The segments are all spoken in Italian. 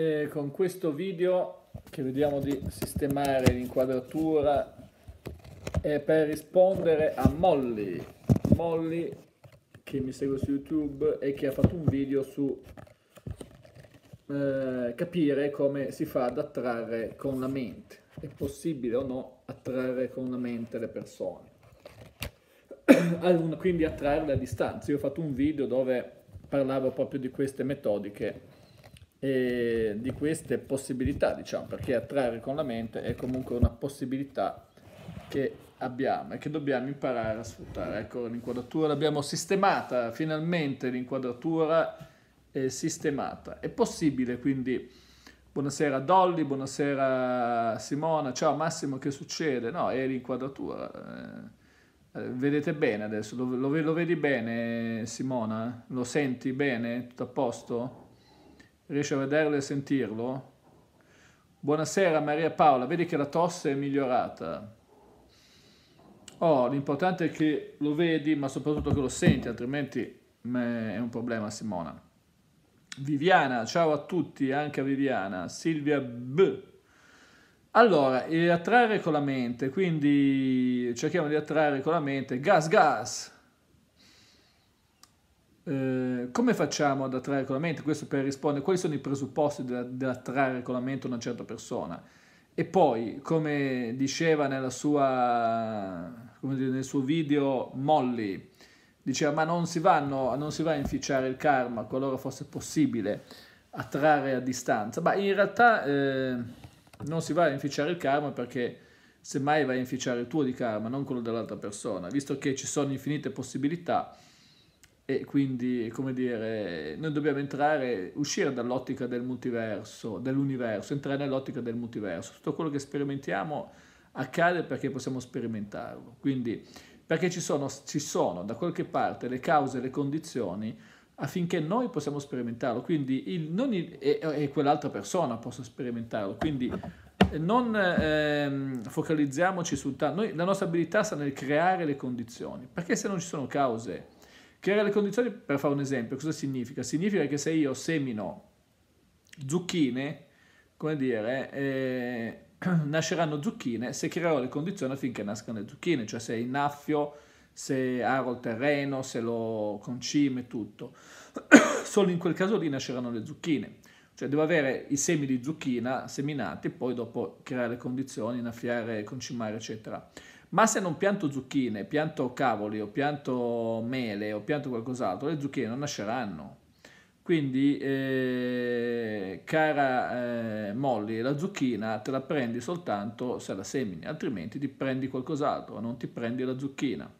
E con questo video che vediamo di sistemare l'inquadratura è per rispondere a Molly Molly che mi segue su YouTube e che ha fatto un video su eh, capire come si fa ad attrarre con la mente è possibile o no attrarre con la mente le persone quindi attrarle a distanza io ho fatto un video dove parlavo proprio di queste metodiche e di queste possibilità, diciamo, perché attrarre con la mente è comunque una possibilità che abbiamo e che dobbiamo imparare a sfruttare. Ecco, l'inquadratura l'abbiamo sistemata, finalmente l'inquadratura è sistemata. È possibile, quindi, buonasera Dolly, buonasera Simona, ciao Massimo, che succede? No, è l'inquadratura. Eh, eh, vedete bene adesso, lo, lo, lo vedi bene Simona? Lo senti bene? Tutto a posto? riesce a vederlo e sentirlo? Buonasera Maria Paola, vedi che la tosse è migliorata. Oh, l'importante è che lo vedi, ma soprattutto che lo senti, altrimenti è un problema Simona. Viviana, ciao a tutti, anche a Viviana. Silvia B. Allora, attrarre con la mente, quindi cerchiamo di attrarre con la mente. Gas, gas! Eh, come facciamo ad attrarre regolamenti? Questo per rispondere, quali sono i presupposti dell'attrarre regolamento una certa persona? E poi, come diceva sua, come dire, nel suo video Molly, diceva ma non si, vanno, non si va a inficiare il karma qualora fosse possibile attrarre a distanza. Ma in realtà eh, non si va a inficiare il karma perché semmai vai a inficiare il tuo di karma, non quello dell'altra persona, visto che ci sono infinite possibilità e quindi, come dire, noi dobbiamo entrare, uscire dall'ottica del multiverso, dell'universo, entrare nell'ottica del multiverso. Tutto quello che sperimentiamo accade perché possiamo sperimentarlo. Quindi, perché ci sono, ci sono da qualche parte le cause, le condizioni affinché noi possiamo sperimentarlo, quindi il, il, e, e, quell'altra persona possa sperimentarlo. Quindi non ehm, focalizziamoci sul tanto, la nostra abilità sta nel creare le condizioni, perché se non ci sono cause Creare le condizioni, per fare un esempio, cosa significa? Significa che se io semino zucchine, come dire, eh, nasceranno zucchine se creerò le condizioni affinché nascano le zucchine, cioè se innaffio, se aro il terreno, se lo concime, tutto. Solo in quel caso lì nasceranno le zucchine. Cioè devo avere i semi di zucchina seminati, poi dopo creare le condizioni, innaffiare, concimare, eccetera. Ma se non pianto zucchine, pianto cavoli o pianto mele o pianto qualcos'altro, le zucchine non nasceranno. Quindi, eh, cara eh, Molly, la zucchina te la prendi soltanto se la semini, altrimenti ti prendi qualcos'altro, non ti prendi la zucchina.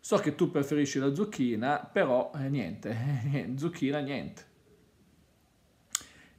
So che tu preferisci la zucchina, però eh, niente, eh, zucchina niente.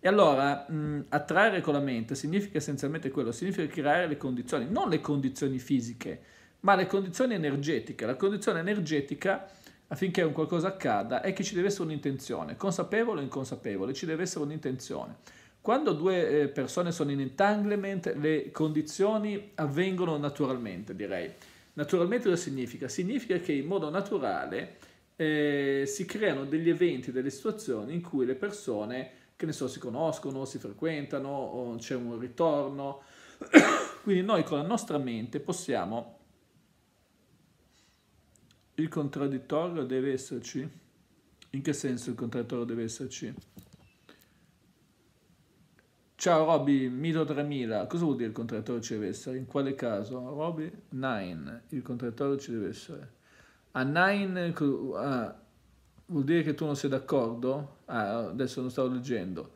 E allora mh, mm, attrarre mente significa essenzialmente quello, significa creare le condizioni, non le condizioni fisiche, ma le condizioni energetiche. La condizione energetica affinché un qualcosa accada è che ci deve essere un'intenzione, consapevole o inconsapevole, ci deve essere un'intenzione. Quando due eh, persone sono in entanglement, le condizioni avvengono naturalmente, direi. Naturalmente cosa significa? Significa che in modo naturale eh, si creano degli eventi, delle situazioni in cui le persone che ne so, si conoscono, si frequentano, o c'è un ritorno. Quindi noi con la nostra mente possiamo... Il contraddittorio deve esserci? In che senso il contraddittorio deve esserci? Ciao Robby, 1000-3000, cosa vuol dire il contraddittorio ci deve essere? In quale caso? Robby, 9, il contraddittorio ci deve essere. A 9, a, vuol dire che tu non sei d'accordo? Ah, adesso non stavo leggendo.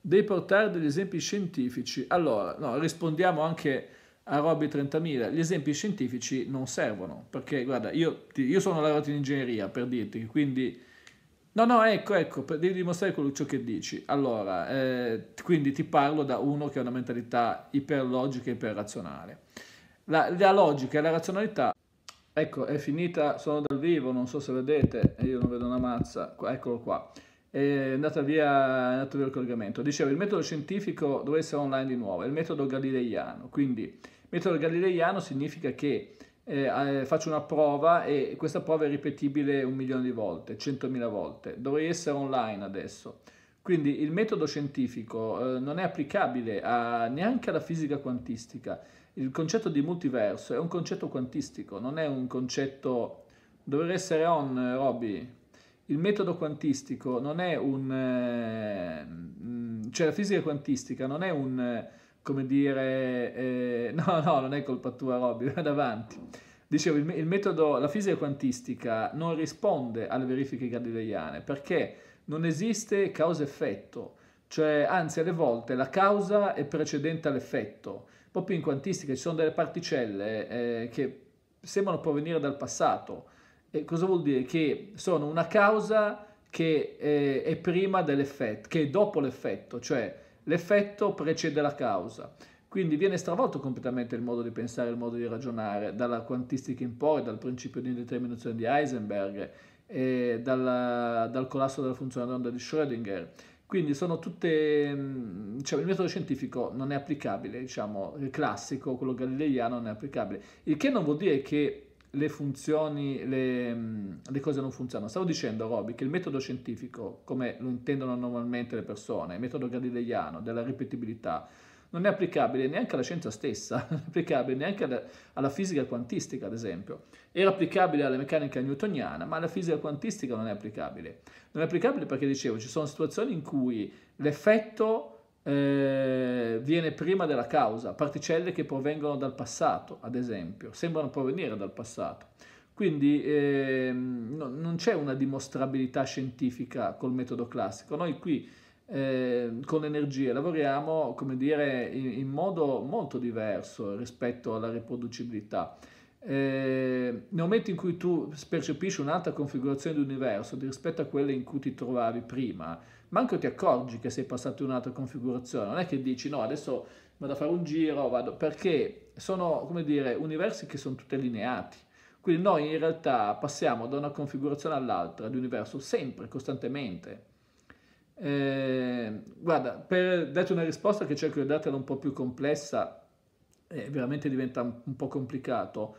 Devi portare degli esempi scientifici. Allora, no, rispondiamo anche a Robby 30.000. Gli esempi scientifici non servono, perché guarda, io, ti, io sono laureato in ingegneria, per dirti, quindi... No, no, ecco, ecco, devi dimostrare quello, ciò che dici. Allora, eh, quindi ti parlo da uno che ha una mentalità iperlogica e iperrazionale. La, la logica e la razionalità Ecco, è finita, sono dal vivo, non so se vedete, io non vedo una mazza, eccolo qua. È andata via, è andato via il collegamento. Dicevo, il metodo scientifico doveva essere online di nuovo, è il metodo galileiano. Quindi, il metodo galileiano significa che eh, eh, faccio una prova e questa prova è ripetibile un milione di volte, centomila volte. Dovrei essere online adesso. Quindi il metodo scientifico eh, non è applicabile a, neanche alla fisica quantistica, il concetto di multiverso è un concetto quantistico, non è un concetto... Dovrebbe essere on, Robby. Il metodo quantistico non è un... Eh, cioè la fisica quantistica non è un... come dire... Eh, no, no, non è colpa tua, Robby, vai davanti. Dicevo, il metodo, la fisica quantistica non risponde alle verifiche galileiane perché non esiste causa-effetto, cioè anzi alle volte la causa è precedente all'effetto proprio in quantistica ci sono delle particelle eh, che sembrano provenire dal passato. E cosa vuol dire? Che sono una causa che eh, è prima dell'effetto, che è dopo l'effetto, cioè l'effetto precede la causa. Quindi viene stravolto completamente il modo di pensare, il modo di ragionare, dalla quantistica in poi, dal principio di indeterminazione di Heisenberg, eh, dalla, dal collasso della funzione d'onda di Schrödinger. Quindi sono tutte, diciamo, il metodo scientifico non è applicabile, diciamo, il classico, quello galileiano non è applicabile, il che non vuol dire che le funzioni, le, mm, le cose non funzionano. Stavo dicendo, Roby, che il metodo scientifico, come lo intendono normalmente le persone, il metodo galileiano della ripetibilità, non è applicabile neanche alla scienza stessa, non è applicabile neanche alla, alla fisica quantistica, ad esempio. Era applicabile alla meccanica newtoniana, ma alla fisica quantistica non è applicabile. Non è applicabile perché, dicevo, ci sono situazioni in cui l'effetto eh, viene prima della causa, particelle che provengono dal passato, ad esempio, sembrano provenire dal passato. Quindi eh, no, non c'è una dimostrabilità scientifica col metodo classico. Noi qui eh, con energie, lavoriamo come dire, in, in, modo molto diverso rispetto alla riproducibilità. Eh, nel momento in cui tu percepisci un'altra configurazione di universo rispetto a quelle in cui ti trovavi prima, manco ti accorgi che sei passato in un'altra configurazione, non è che dici no, adesso vado a fare un giro, vado, perché sono come dire universi che sono tutti allineati. Quindi noi in realtà passiamo da una configurazione all'altra di universo sempre, costantemente. Eh, guarda, per darti una risposta che cerco di dartela un po' più complessa, eh, veramente diventa un, un po' complicato.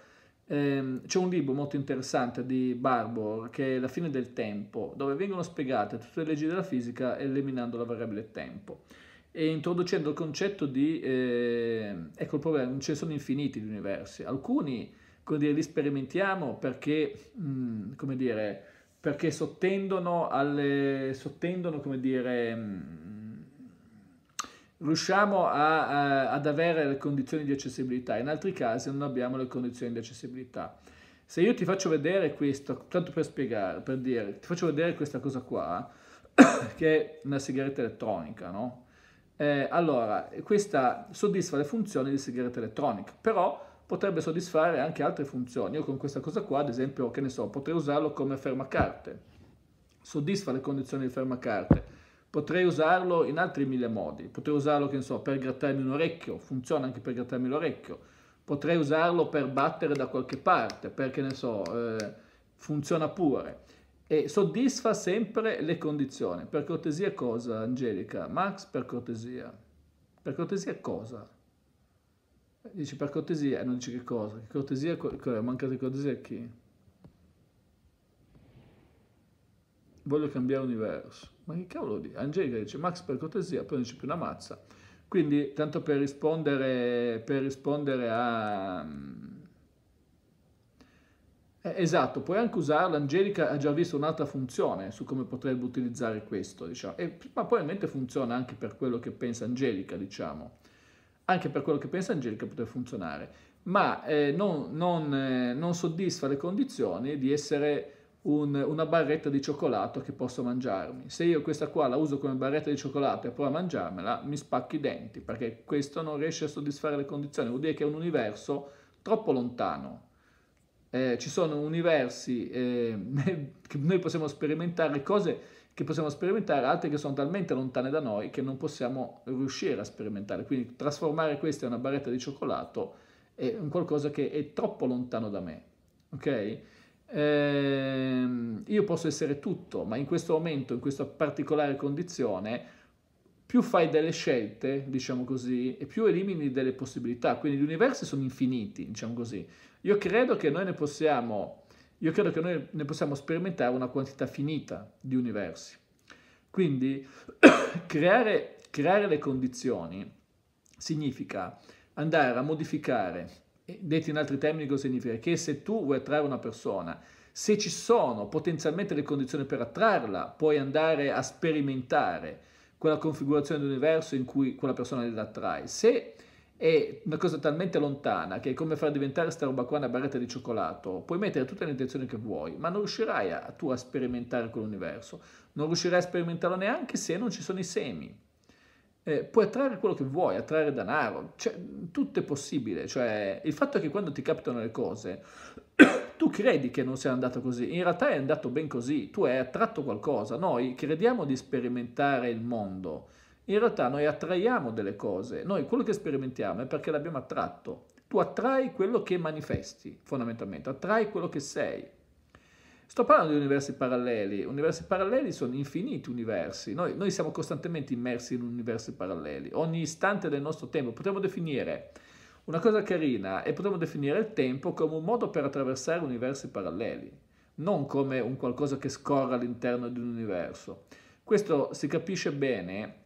Eh, c'è un libro molto interessante di Barbour che è La fine del tempo, dove vengono spiegate tutte le leggi della fisica eliminando la variabile tempo e introducendo il concetto di, ehm, ecco il problema, non ce ne sono infiniti di universi, alcuni come dire, li sperimentiamo perché, mh, mm, come dire, perché sottendono, alle, sottendono come dire, mm, riusciamo a, a, ad avere le condizioni di accessibilità, in altri casi non abbiamo le condizioni di accessibilità. Se io ti faccio vedere questo, tanto per spiegare, per dire, ti faccio vedere questa cosa qua, che è una sigaretta elettronica, no? Eh, allora, questa soddisfa le funzioni di sigaretta elettronica, però potrebbe soddisfare anche altre funzioni. Io con questa cosa qua, ad esempio, che ne so, potrei usarlo come fermacarte, soddisfa le condizioni di fermacarte. Potrei usarlo in altri mille modi, potrei usarlo, che ne so, per grattarmi un orecchio, funziona anche per grattarmi l'orecchio, potrei usarlo per battere da qualche parte, perché ne so, eh, funziona pure. E soddisfa sempre le condizioni. Per cortesia cosa, Angelica? Max, per cortesia. Per cortesia cosa? Dice per cortesia, eh, non dice che cosa? Che cortesia, co- mancata di cortesia a chi? Voglio cambiare universo. Ma che cavolo di? Angelica dice, Max per cortesia, poi non dici più una mazza. Quindi, tanto per rispondere, per rispondere a... Mm, eh, esatto, puoi anche usarla, Angelica ha già visto un'altra funzione su come potrebbe utilizzare questo, diciamo. E, ma probabilmente funziona anche per quello che pensa Angelica, diciamo anche per quello che pensa Angelica potrebbe funzionare, ma eh, non, non, eh, non, soddisfa le condizioni di essere un, una barretta di cioccolato che posso mangiarmi. Se io questa qua la uso come barretta di cioccolato e provo a mangiarmela, mi spacco i denti, perché questo non riesce a soddisfare le condizioni, vuol dire che è un universo troppo lontano. Eh, ci sono universi eh, che noi possiamo sperimentare cose che possiamo sperimentare, altre che sono talmente lontane da noi che non possiamo riuscire a sperimentare. Quindi trasformare questa in una barretta di cioccolato è un qualcosa che è troppo lontano da me. Ok? Ehm, io posso essere tutto, ma in questo momento, in questa particolare condizione, più fai delle scelte, diciamo così, e più elimini delle possibilità. Quindi gli universi sono infiniti, diciamo così. Io credo che noi ne possiamo io credo che noi ne possiamo sperimentare una quantità finita di universi. Quindi creare, creare le condizioni significa andare a modificare, detto in altri termini cosa significa? Che se tu vuoi attrarre una persona, se ci sono potenzialmente le condizioni per attrarla, puoi andare a sperimentare quella configurazione dell'universo in cui quella persona la attrai. Se è una cosa talmente lontana che è come far diventare sta roba qua una barretta di cioccolato. Puoi mettere tutte le intenzioni che vuoi, ma non riuscirai a, tu a sperimentare quell'universo. Non riuscirai a sperimentarlo neanche se non ci sono i semi. Eh, puoi attrarre quello che vuoi, attrarre denaro, cioè, tutto è possibile. Cioè, il fatto è che quando ti capitano le cose, tu credi che non sia andato così, in realtà è andato ben così, tu hai attratto qualcosa. Noi crediamo di sperimentare il mondo in realtà noi attraiamo delle cose, noi quello che sperimentiamo è perché l'abbiamo attratto. Tu attrai quello che manifesti, fondamentalmente, attrai quello che sei. Sto parlando di universi paralleli, universi paralleli sono infiniti universi, noi, noi siamo costantemente immersi in universi paralleli, ogni istante del nostro tempo potremmo definire una cosa carina è potremmo definire il tempo come un modo per attraversare universi paralleli, non come un qualcosa che scorre all'interno di un universo. Questo si capisce bene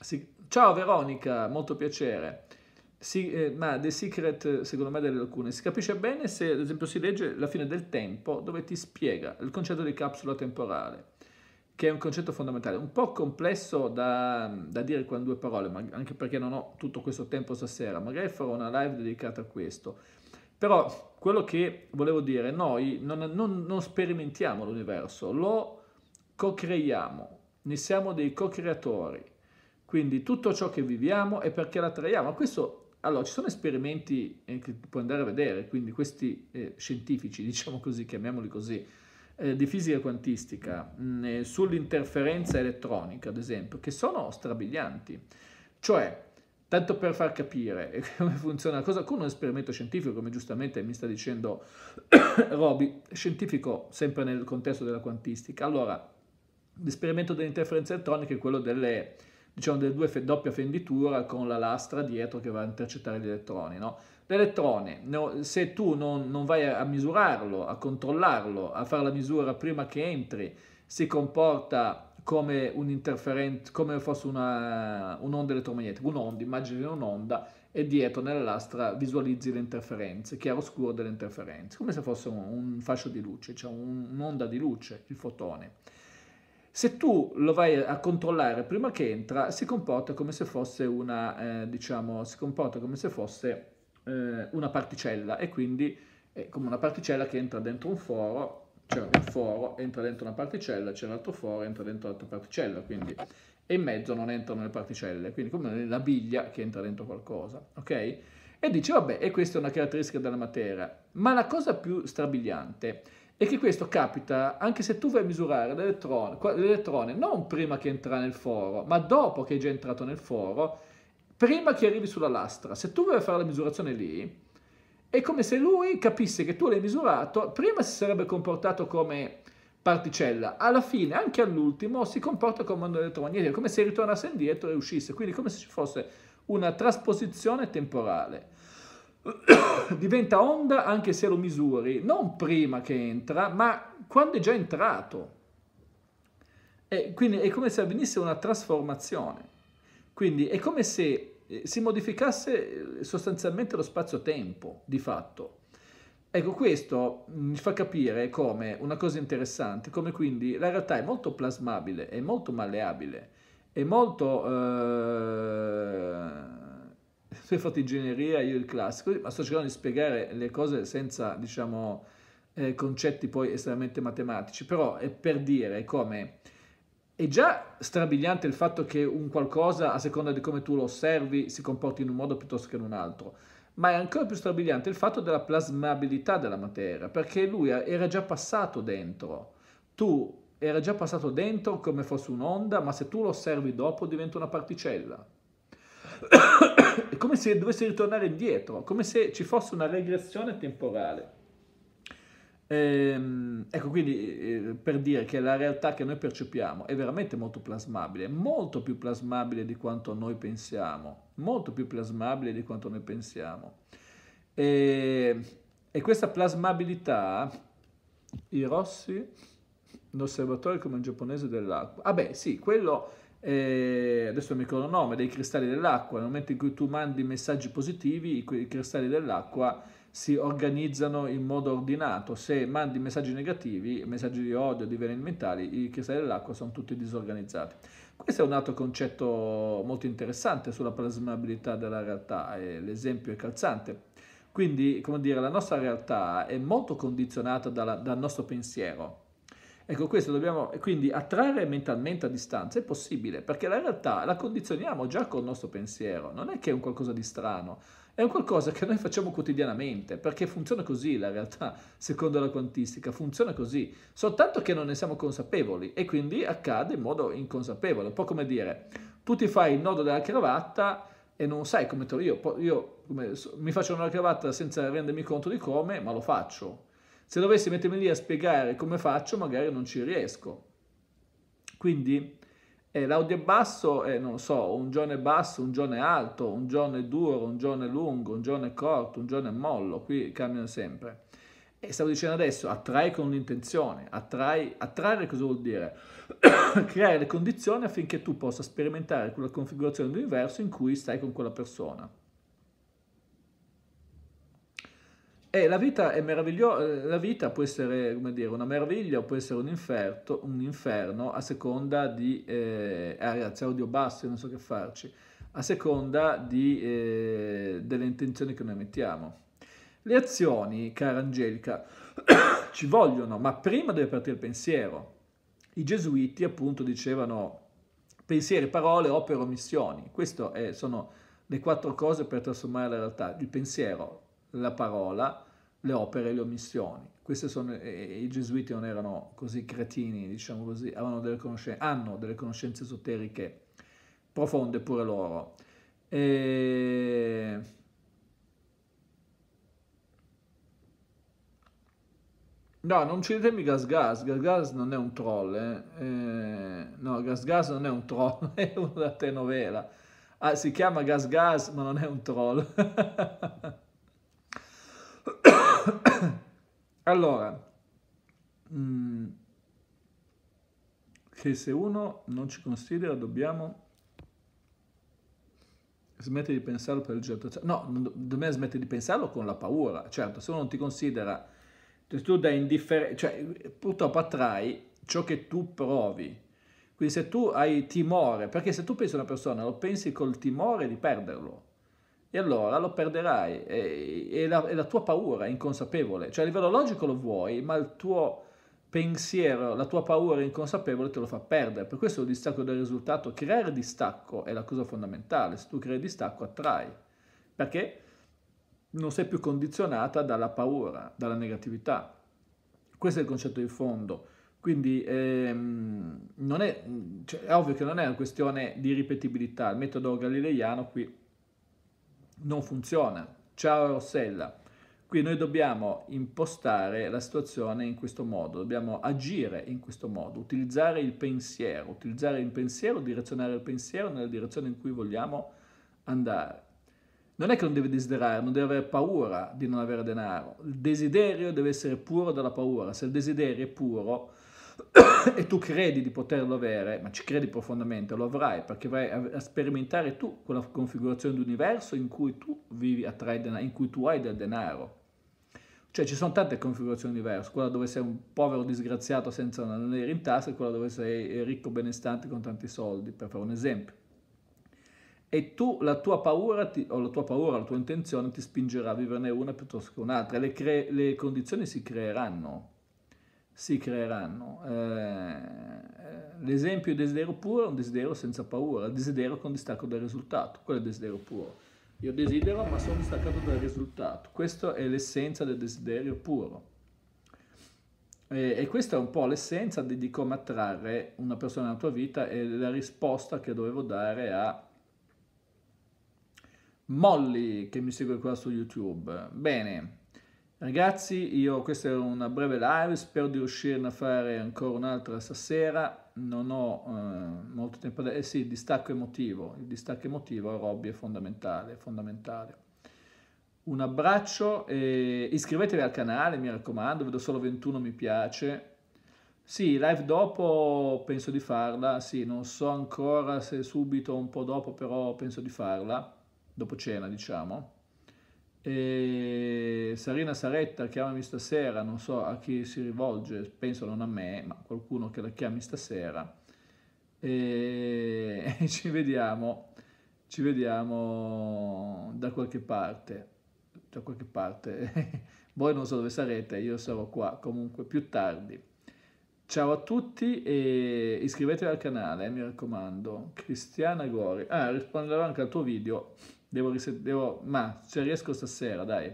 sì. Ciao Veronica, molto piacere. Sì, eh, ma The Secret, secondo me, delle lacune si capisce bene se, ad esempio, si legge La fine del tempo, dove ti spiega il concetto di capsula temporale, che è un concetto fondamentale, un po' complesso da, da dire con due parole, ma anche perché non ho tutto questo tempo stasera, magari farò una live dedicata a questo. Però quello che volevo dire, noi non, non, non sperimentiamo l'universo, lo co-creiamo, ne siamo dei co-creatori quindi tutto ciò che viviamo è perché la traiamo. Questo, allora, ci sono esperimenti eh, che puoi andare a vedere, quindi questi eh, scientifici, diciamo così, chiamiamoli così, eh, di fisica quantistica, mh, mm, eh, sull'interferenza elettronica, ad esempio, che sono strabilianti. Cioè, tanto per far capire eh, come funziona la cosa, con un esperimento scientifico, come giustamente mi sta dicendo Roby, scientifico sempre nel contesto della quantistica. Allora, l'esperimento dell'interferenza elettronica è quello delle diciamo, delle due doppia fenditura con la lastra dietro che va a intercettare gli elettroni. No? L'elettrone, se tu non, non, vai a misurarlo, a controllarlo, a fare la misura prima che entri, si comporta come un'interferenza, come fosse una, un'onda elettromagnetica, un'onda, immagini un'onda, e dietro nella lastra visualizzi le interferenze, chiaroscuro delle interferenze, come se fosse un, un fascio di luce, cioè un'onda di luce, il fotone. Se tu lo vai a controllare prima che entra, si comporta come se fosse una, eh, diciamo, si comporta come se fosse eh, una particella e quindi è come una particella che entra dentro un foro c'è un foro, entra dentro una particella, c'è un altro foro, entra dentro un'altra particella, quindi e in mezzo non entrano le particelle, quindi come la biglia che entra dentro qualcosa, ok? E dice, vabbè, e questa è una caratteristica della materia, ma la cosa più strabiliante è e che questo capita anche se tu vai a misurare l'elettrone, l'elettrone non prima che entra nel foro, ma dopo che è già entrato nel foro, prima che arrivi sulla lastra. Se tu vuoi fare la misurazione lì, è come se lui capisse che tu l'hai misurato, prima si sarebbe comportato come particella, alla fine, anche all'ultimo, si comporta come un elettromagnetico, come se ritornasse indietro e uscisse, quindi come se ci fosse una trasposizione temporale. diventa onda anche se lo misuri, non prima che entra, ma quando è già entrato. E quindi è come se avvenisse una trasformazione. Quindi è come se eh, si modificasse eh, sostanzialmente lo spazio-tempo, di fatto. Ecco, questo mm, mi fa capire come una cosa interessante, come quindi la realtà è molto plasmabile, è molto malleabile, è molto... Eh tu hai ingegneria, io il classico, ma sto cercando di spiegare le cose senza, diciamo, eh, concetti poi estremamente matematici, però è per dire come è già strabiliante il fatto che un qualcosa, a seconda di come tu lo osservi, si comporti in un modo piuttosto che in un altro, ma è ancora più strabiliante il fatto della plasmabilità della materia, perché lui era già passato dentro. Tu era già passato dentro come fosse un'onda, ma se tu lo osservi dopo diventa una particella è come se dovesse ritornare indietro, come se ci fosse una regressione temporale. Ehm, ecco quindi eh, per dire che la realtà che noi percepiamo è veramente molto plasmabile, molto più plasmabile di quanto noi pensiamo, molto più plasmabile di quanto noi pensiamo. E, ehm, e questa plasmabilità, i rossi, l'osservatorio come il giapponese dell'acqua, ah beh sì, quello eh, adesso non mi ricordo il nome, dei cristalli dell'acqua. Nel momento in cui tu mandi messaggi positivi, i cristalli dell'acqua si organizzano in modo ordinato. Se mandi messaggi negativi, messaggi di odio, di veleni mentali, i cristalli dell'acqua sono tutti disorganizzati. Questo è un altro concetto molto interessante sulla plasmabilità della realtà, e l'esempio è calzante. Quindi, come dire, la nostra realtà è molto condizionata dalla, dal nostro pensiero Ecco, questo dobbiamo, quindi attrarre mentalmente a distanza è possibile, perché la realtà la condizioniamo già col nostro pensiero, non è che è un qualcosa di strano, è un qualcosa che noi facciamo quotidianamente, perché funziona così la realtà, secondo la quantistica, funziona così, soltanto che non ne siamo consapevoli e quindi accade in modo inconsapevole, un po' come dire, tu ti fai il nodo della cravatta e non sai come te, io, io come, mi faccio una cravatta senza rendermi conto di come, ma lo faccio, se dovessi mettermi lì a spiegare come faccio, magari non ci riesco. Quindi eh, l'audio è basso eh, non so, un giorno è basso, un giorno è alto, un giorno è duro, un giorno è lungo, un giorno è corto, un giorno è mollo, qui cambiano sempre. E stavo dicendo adesso, attrai con un'intenzione, attrai, attrarre cosa vuol dire? Creare le condizioni affinché tu possa sperimentare quella configurazione dell'universo in cui stai con quella persona. E eh, la vita è meravigliosa, eh, la vita può essere, come dire, una meraviglia o può essere un, inferto, un inferno a seconda di... Eh, ah, ragazzi, audio basso, non so che farci. A seconda di, eh, delle intenzioni che noi mettiamo. Le azioni, cara Angelica, ci vogliono, ma prima deve partire il pensiero. I gesuiti appunto dicevano pensieri, parole, opere, omissioni. Queste sono le quattro cose per trasformare la realtà. Il pensiero, la parola, le opere e le omissioni. Queste Sono, I gesuiti non erano così cretini, diciamo così, delle hanno delle conoscenze esoteriche profonde pure loro. E... No, non uccidetemi Gas Gas, Gas Gas non è un troll, eh. Eh, no, Gas Gas non è un troll, è una telenovela. Ah, si chiama Gas Gas, ma non è un troll. Allora, mm, che se uno non ci considera dobbiamo smettere di pensarlo per il certo... No, dobbiamo smettere di pensarlo con la paura. Certo, se uno non ti considera, se cioè, tu dai indifferenza... Cioè, purtroppo attrai ciò che tu provi. Quindi se tu hai timore, perché se tu pensi a una persona, lo pensi col timore di perderlo e allora lo perderai. E, e, la, e la tua paura è inconsapevole, cioè a livello logico lo vuoi, ma il tuo pensiero, la tua paura inconsapevole te lo fa perdere. Per questo il distacco del risultato, creare distacco è la cosa fondamentale. Se tu crei distacco attrai, perché non sei più condizionata dalla paura, dalla negatività. Questo è il concetto di fondo. Quindi ehm, è, cioè, è ovvio che non è una questione di ripetibilità, il metodo galileiano qui non funziona. Ciao Rossella. Qui noi dobbiamo impostare la situazione in questo modo, dobbiamo agire in questo modo, utilizzare il pensiero, utilizzare il pensiero, direzionare il pensiero nella direzione in cui vogliamo andare. Non è che non deve desiderare, non deve avere paura di non avere denaro. Il desiderio deve essere puro dalla paura. Se il desiderio è puro, e tu credi di poterlo avere, ma ci credi profondamente, lo avrai perché vai a, sperimentare tu quella configurazione d'universo in cui tu vivi, attrai denaro, in cui tu hai del denaro. Cioè ci sono tante configurazioni diverse, quella dove sei un povero disgraziato senza una nera in tasca e quella dove sei eh, ricco benestante con tanti soldi, per fare un esempio. E tu, la tua paura, ti, o la tua paura, la tua intenzione ti spingerà a viverne una piuttosto che un'altra, le, le condizioni si creeranno si creeranno. Eh, eh l'esempio è desiderio puro è un desiderio senza paura, desiderio con distacco dal risultato, quello è desiderio puro. Io desidero ma sono distaccato dal risultato, questa è l'essenza del desiderio puro. E, e questa è un po' l'essenza di, di, come attrarre una persona nella tua vita e la risposta che dovevo dare a Molly che mi segue qua su YouTube. Bene, Ragazzi, io, questa è una breve live, spero di riuscirne a fare ancora un'altra stasera, non ho eh, molto tempo da... Eh sì, il distacco emotivo, il distacco emotivo a Robby è fondamentale, fondamentale. Un abbraccio e iscrivetevi al canale, mi raccomando, vedo solo 21 mi piace. Sì, live dopo penso di farla, sì, non so ancora se subito o un po' dopo, però penso di farla, dopo cena diciamo. E Sarina Saretta chiamami stasera, non so a chi si rivolge, penso non a me, ma qualcuno che la chiami stasera. E, ci vediamo, ci vediamo da qualche parte, da qualche parte. Voi non so dove sarete, io sarò qua comunque più tardi. Ciao a tutti e iscrivetevi al canale, mi raccomando. Cristiana Gori. Ah, risponderò anche al tuo video. Devo, riset- devo, ma se riesco stasera, dai,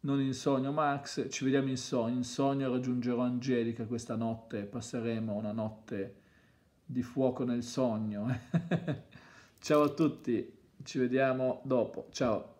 non in sogno Max, ci vediamo in sogno, in sogno raggiungerò Angelica questa notte, passeremo una notte di fuoco nel sogno. Ciao a tutti, ci vediamo dopo, ciao.